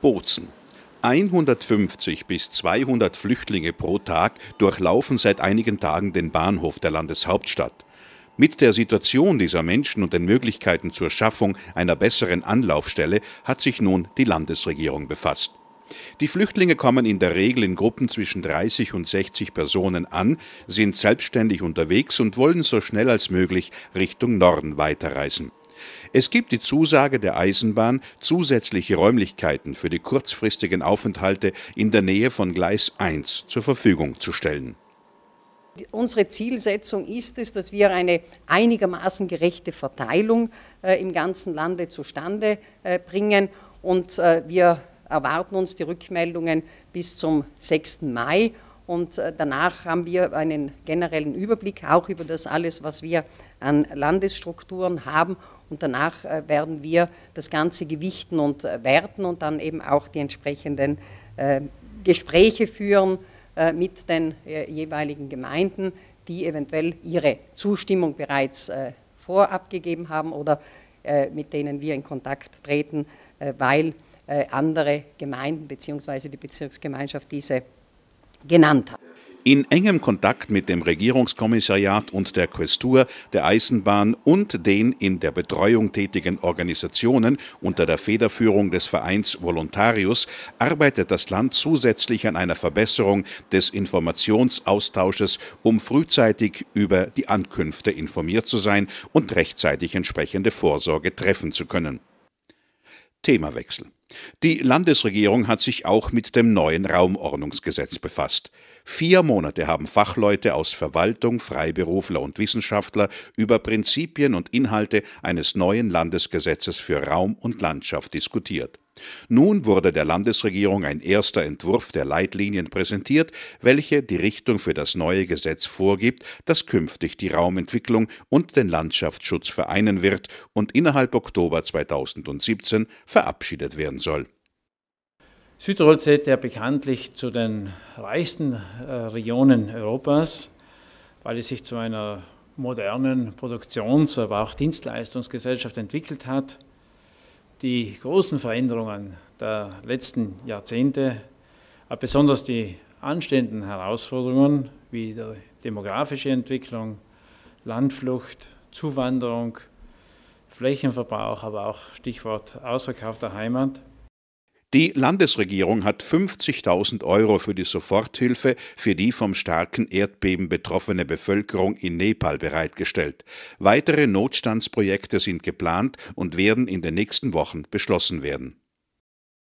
Bozen. 150 bis 200 Flüchtlinge pro Tag durchlaufen seit einigen Tagen den Bahnhof der Landeshauptstadt. Mit der Situation dieser Menschen und den Möglichkeiten zur Schaffung einer besseren Anlaufstelle hat sich nun die Landesregierung befasst. Die Flüchtlinge kommen in der Regel in Gruppen zwischen 30 und 60 Personen an, sind selbstständig unterwegs und wollen so schnell als möglich Richtung Norden weiterreisen. Es gibt die Zusage der Eisenbahn, zusätzliche Räumlichkeiten für die kurzfristigen Aufenthalte in der Nähe von Gleis 1 zur Verfügung zu stellen. Unsere Zielsetzung ist es, dass wir eine einigermaßen gerechte Verteilung äh, im ganzen Lande zustande äh, bringen und äh, wir erwarten uns die Rückmeldungen bis zum 6. Mai und äh, danach haben wir einen generellen Überblick auch über das alles, was wir an Landesstrukturen haben. Und danach äh, werden wir das Ganze gewichten und äh, werten und dann eben auch die entsprechenden Gespräche führen mit den jeweiligen Gemeinden, die eventuell ihre Zustimmung bereits vorab gegeben haben oder mit denen wir in Kontakt treten, weil andere Gemeinden bzw. die Bezirksgemeinschaft diese genannt hat. In engem Kontakt mit dem Regierungskommissariat und der Questur, der Eisenbahn und den in der Betreuung tätigen Organisationen unter der Federführung des Vereins Voluntarius arbeitet das Land zusätzlich an einer Verbesserung des Informationsaustausches, um frühzeitig über die Ankünfte informiert zu sein und rechtzeitig entsprechende Vorsorge treffen zu können. Themawechsel. Die Landesregierung hat sich auch mit dem neuen Raumordnungsgesetz befasst. Vier Monate haben Fachleute aus Verwaltung, Freiberufler und Wissenschaftler über Prinzipien und Inhalte eines neuen Landesgesetzes für Raum und Landschaft diskutiert. Nun wurde der Landesregierung ein erster Entwurf der Leitlinien präsentiert, welche die Richtung für das neue Gesetz vorgibt, das künftig die Raumentwicklung und den Landschaftsschutz vereinen wird und innerhalb Oktober 2017 verabschiedet werden soll. Südtirol zählt ja bekanntlich zu den reichsten äh, Regionen Europas, weil es sich zu einer modernen Produktions-, aber auch Dienstleistungsgesellschaft entwickelt hat die großen Veränderungen der letzten Jahrzehnte, besonders die anstehenden Herausforderungen wie die demografische Entwicklung, Landflucht, Zuwanderung, Flächenverbrauch, aber auch Stichwort ausverkaufter Heimat, die Landesregierung hat 50.000 Euro für die Soforthilfe für die vom starken Erdbeben betroffene Bevölkerung in Nepal bereitgestellt. Weitere Notstandsprojekte sind geplant und werden in den nächsten Wochen beschlossen werden.